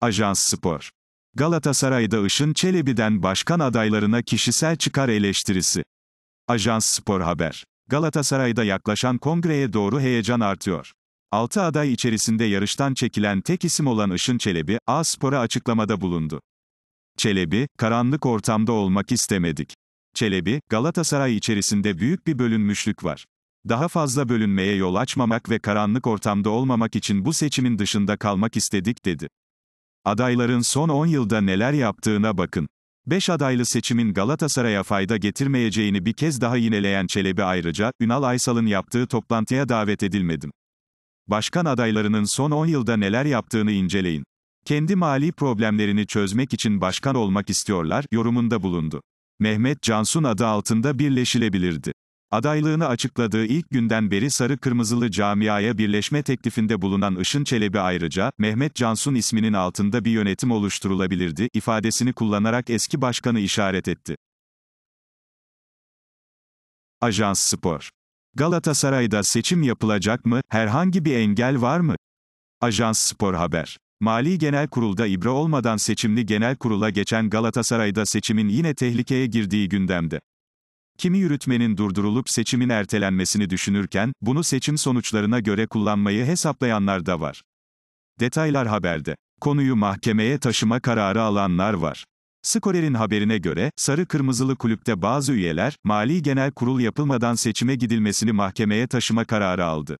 Ajans Spor. Galatasaray'da Işın Çelebi'den başkan adaylarına kişisel çıkar eleştirisi. Ajans Spor Haber. Galatasaray'da yaklaşan kongreye doğru heyecan artıyor. 6 aday içerisinde yarıştan çekilen tek isim olan Işın Çelebi, A Spor'a açıklamada bulundu. Çelebi, karanlık ortamda olmak istemedik. Çelebi, Galatasaray içerisinde büyük bir bölünmüşlük var. Daha fazla bölünmeye yol açmamak ve karanlık ortamda olmamak için bu seçimin dışında kalmak istedik dedi. Adayların son 10 yılda neler yaptığına bakın. 5 adaylı seçimin Galatasaray'a fayda getirmeyeceğini bir kez daha yineleyen Çelebi ayrıca, Ünal Aysal'ın yaptığı toplantıya davet edilmedim. Başkan adaylarının son 10 yılda neler yaptığını inceleyin. Kendi mali problemlerini çözmek için başkan olmak istiyorlar, yorumunda bulundu. Mehmet Cansun adı altında birleşilebilirdi. Adaylığını açıkladığı ilk günden beri Sarı Kırmızılı camiaya birleşme teklifinde bulunan Işın Çelebi ayrıca, Mehmet Cansun isminin altında bir yönetim oluşturulabilirdi, ifadesini kullanarak eski başkanı işaret etti. Ajans Spor Galatasaray'da seçim yapılacak mı, herhangi bir engel var mı? Ajans Spor Haber Mali Genel Kurul'da ibre olmadan seçimli genel kurula geçen Galatasaray'da seçimin yine tehlikeye girdiği gündemde. Kimi yürütmenin durdurulup seçimin ertelenmesini düşünürken, bunu seçim sonuçlarına göre kullanmayı hesaplayanlar da var. Detaylar haberde. Konuyu mahkemeye taşıma kararı alanlar var. Skorer'in haberine göre, Sarı Kırmızılı Kulüp'te bazı üyeler, Mali Genel Kurul yapılmadan seçime gidilmesini mahkemeye taşıma kararı aldı.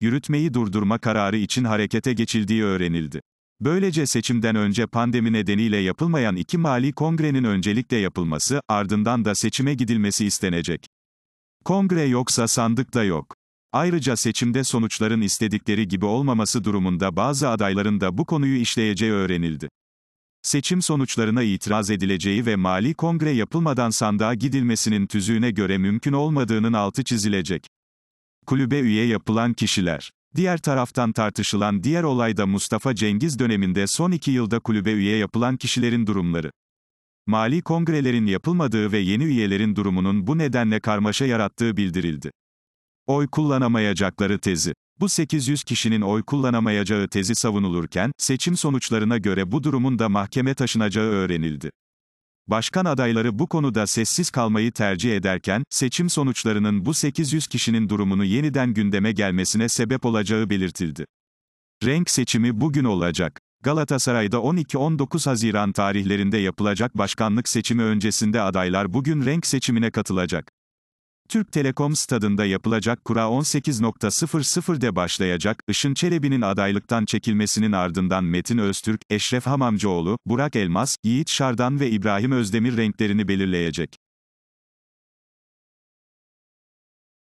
Yürütmeyi durdurma kararı için harekete geçildiği öğrenildi. Böylece seçimden önce pandemi nedeniyle yapılmayan iki mali kongrenin öncelikle yapılması, ardından da seçime gidilmesi istenecek. Kongre yoksa sandık da yok. Ayrıca seçimde sonuçların istedikleri gibi olmaması durumunda bazı adayların da bu konuyu işleyeceği öğrenildi. Seçim sonuçlarına itiraz edileceği ve mali kongre yapılmadan sandığa gidilmesinin tüzüğüne göre mümkün olmadığının altı çizilecek. Kulübe üye yapılan kişiler Diğer taraftan tartışılan diğer olay da Mustafa Cengiz döneminde son iki yılda kulübe üye yapılan kişilerin durumları. Mali kongrelerin yapılmadığı ve yeni üyelerin durumunun bu nedenle karmaşa yarattığı bildirildi. Oy kullanamayacakları tezi. Bu 800 kişinin oy kullanamayacağı tezi savunulurken, seçim sonuçlarına göre bu durumun da mahkeme taşınacağı öğrenildi. Başkan adayları bu konuda sessiz kalmayı tercih ederken, seçim sonuçlarının bu 800 kişinin durumunu yeniden gündeme gelmesine sebep olacağı belirtildi. Renk seçimi bugün olacak. Galatasaray'da 12-19 Haziran tarihlerinde yapılacak başkanlık seçimi öncesinde adaylar bugün renk seçimine katılacak. Türk Telekom stadında yapılacak kura 18.00'de başlayacak, Işın Çelebi'nin adaylıktan çekilmesinin ardından Metin Öztürk, Eşref Hamamcıoğlu, Burak Elmas, Yiğit Şardan ve İbrahim Özdemir renklerini belirleyecek.